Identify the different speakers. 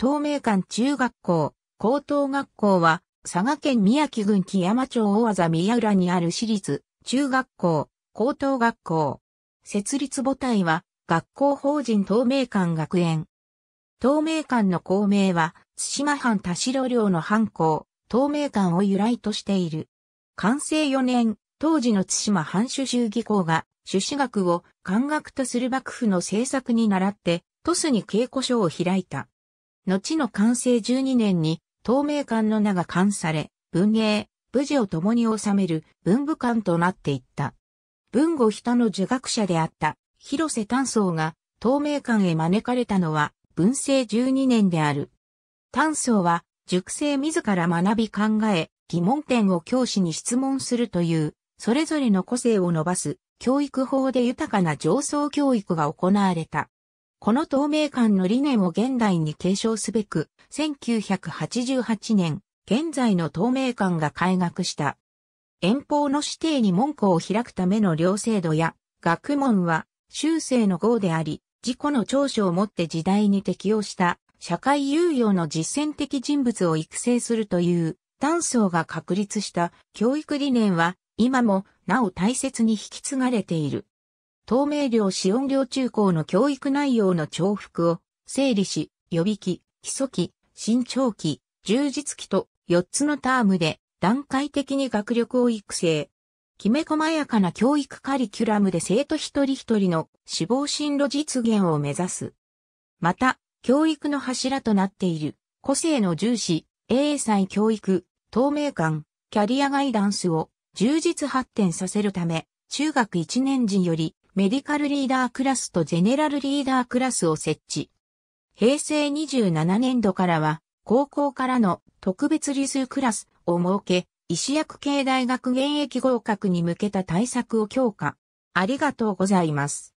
Speaker 1: 東名館中学校、高等学校は、佐賀県宮城郡木山町大技宮浦にある私立、中学校、高等学校。設立母体は、学校法人東名館学園。東名館の校名は、津島藩田代領の藩校、東名館を由来としている。完成4年、当時の津島藩主修技校が、朱子学を漢学とする幕府の政策に倣って、トスに稽古所を開いた。後の完成12年に、透明館の名が冠され、文芸、武士を共に治める文武館となっていった。文語下の儒学者であった広瀬丹僧が透明館へ招かれたのは文政12年である。丹僧は塾生自ら学び考え、疑問点を教師に質問するという、それぞれの個性を伸ばす教育法で豊かな上層教育が行われた。この透明感の理念を現代に継承すべく、1988年、現在の透明感が開学した。遠方の指定に門戸を開くための両制度や、学問は、修正の号であり、自己の長所をもって時代に適応した社会有用の実践的人物を育成するという断層が確立した教育理念は今もなお大切に引き継がれている。透明量資音量中高の教育内容の重複を整理し、予備期、基礎期、新長期、充実期と4つのタームで段階的に学力を育成。きめ細やかな教育カリキュラムで生徒一人一人の志望進路実現を目指す。また、教育の柱となっている個性の重視、英才教育、透明感、キャリアガイダンスを充実発展させるため、中学1年時よりメディカルリーダークラスとゼネラルリーダークラスを設置。平成27年度からは、高校からの特別理数クラスを設け、医師薬系大学現役合格に向けた対策を強化。ありがとうございます。